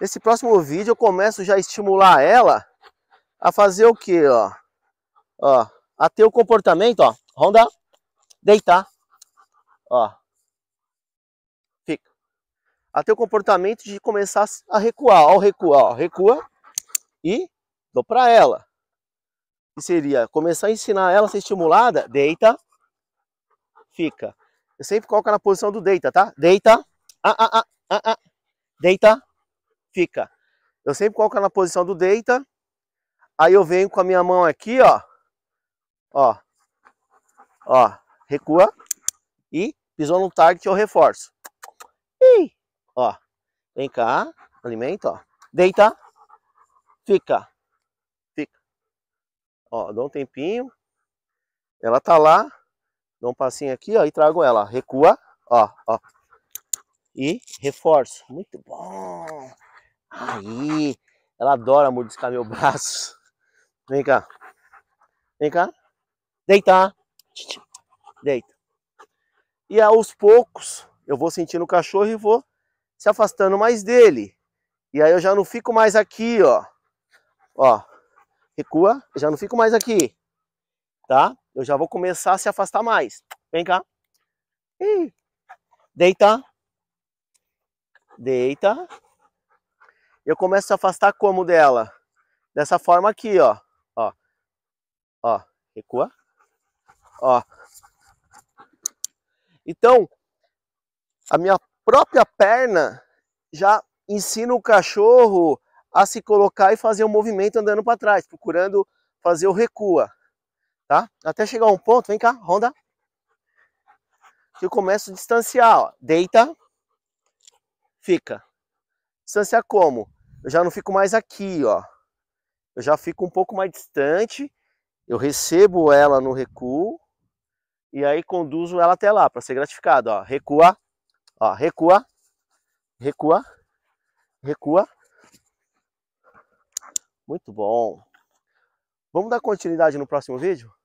Nesse próximo vídeo eu começo já a estimular ela a fazer o que, ó? Ó, a ter o comportamento, ó. Ronda, deitar. Ó. Fica. A ter o comportamento de começar a recuar. Ó, recua, ó. Recua e dou para ela. Que seria começar a ensinar ela a ser estimulada. Deita. Fica. Eu sempre coloco na posição do deita, tá? Deita. Ah, ah, ah, ah, ah. Deita fica. Eu sempre coloco na posição do deita. Aí eu venho com a minha mão aqui, ó. Ó. Ó. Recua. E pisou no target, eu reforço. E, ó. Vem cá. Alimenta, ó. Deita. Fica. Fica. Ó, dou um tempinho. Ela tá lá. Dou um passinho aqui, ó. E trago ela. Recua. Ó, ó. E reforço. Muito bom. Aí, ela adora mordiscar meu braço. Vem cá. Vem cá. Deitar. Deita. E aos poucos, eu vou sentindo o cachorro e vou se afastando mais dele. E aí eu já não fico mais aqui, ó. Ó. Recua. Eu já não fico mais aqui. Tá? Eu já vou começar a se afastar mais. Vem cá. Deita. Deita. Eu começo a afastar como dela? Dessa forma aqui, ó. Ó. Ó. Recua. Ó. Então, a minha própria perna já ensina o cachorro a se colocar e fazer o um movimento andando para trás, procurando fazer o recua, tá? Até chegar a um ponto, vem cá, ronda, que eu começo a distanciar, ó, deita, fica. Distanciar como? eu já não fico mais aqui, ó. Eu já fico um pouco mais distante, eu recebo ela no recuo e aí conduzo ela até lá para ser gratificado, ó. Recua, ó, recua, recua, recua. Muito bom. Vamos dar continuidade no próximo vídeo?